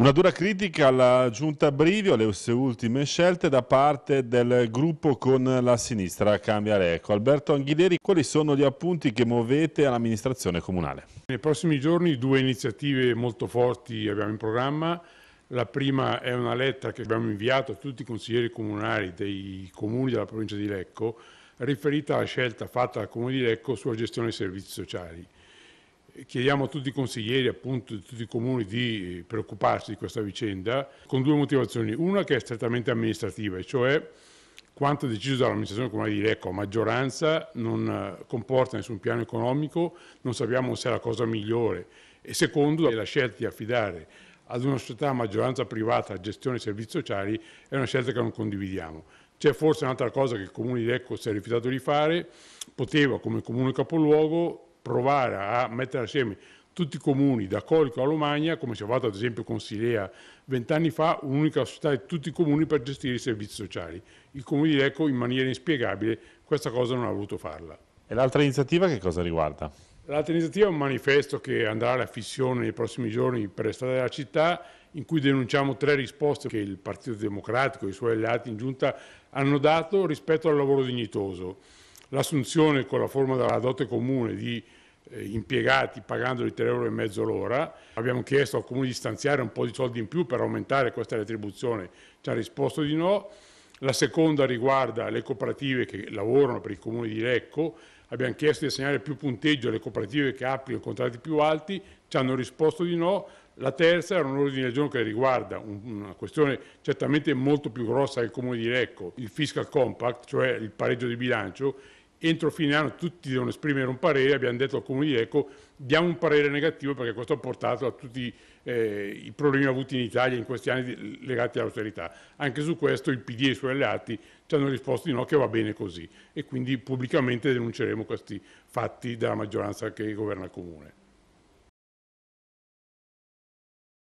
Una dura critica alla giunta Brivio, alle sue ultime scelte da parte del gruppo con la sinistra Cambia Reco. Alberto Anghileri, quali sono gli appunti che muovete all'amministrazione comunale? Nei prossimi giorni due iniziative molto forti abbiamo in programma. La prima è una lettera che abbiamo inviato a tutti i consiglieri comunali dei comuni della provincia di Lecco riferita alla scelta fatta dal comune di Lecco sulla gestione dei servizi sociali. Chiediamo a tutti i consiglieri, appunto, di tutti i comuni di eh, preoccuparsi di questa vicenda con due motivazioni. Una che è strettamente amministrativa, e cioè quanto deciso dall'amministrazione comunale di Lecco a maggioranza non eh, comporta nessun piano economico, non sappiamo se è la cosa migliore. E secondo, la scelta di affidare ad una società a maggioranza privata la gestione dei servizi sociali è una scelta che non condividiamo. C'è forse un'altra cosa che il Comune di Lecco si è rifiutato di fare, poteva come Comune capoluogo provare a mettere assieme tutti i comuni da Colico a Lomagna, come si è fatto ad esempio con Silea vent'anni fa, un'unica società di tutti i comuni per gestire i servizi sociali. Il comune di Lecco in maniera inspiegabile questa cosa non ha voluto farla. E l'altra iniziativa che cosa riguarda? L'altra iniziativa è un manifesto che andrà alla fissione nei prossimi giorni per l'estate della città, in cui denunciamo tre risposte che il Partito Democratico e i suoi alleati in giunta hanno dato rispetto al lavoro dignitoso l'assunzione con la forma della dote comune di eh, impiegati pagandoli 3,5 euro l'ora. Abbiamo chiesto al Comune di stanziare un po' di soldi in più per aumentare questa retribuzione, ci ha risposto di no. La seconda riguarda le cooperative che lavorano per il Comune di Lecco, abbiamo chiesto di assegnare più punteggio alle cooperative che applicano contratti più alti, ci hanno risposto di no. La terza era un ordine del giorno che riguarda una questione certamente molto più grossa del Comune di Lecco, il fiscal compact, cioè il pareggio di bilancio, entro fine anno tutti devono esprimere un parere, abbiamo detto al Comune di Eco diamo un parere negativo perché questo ha portato a tutti eh, i problemi avuti in Italia in questi anni legati all'austerità. Anche su questo il PD e i suoi alleati ci hanno risposto di no che va bene così e quindi pubblicamente denunceremo questi fatti della maggioranza che governa il Comune.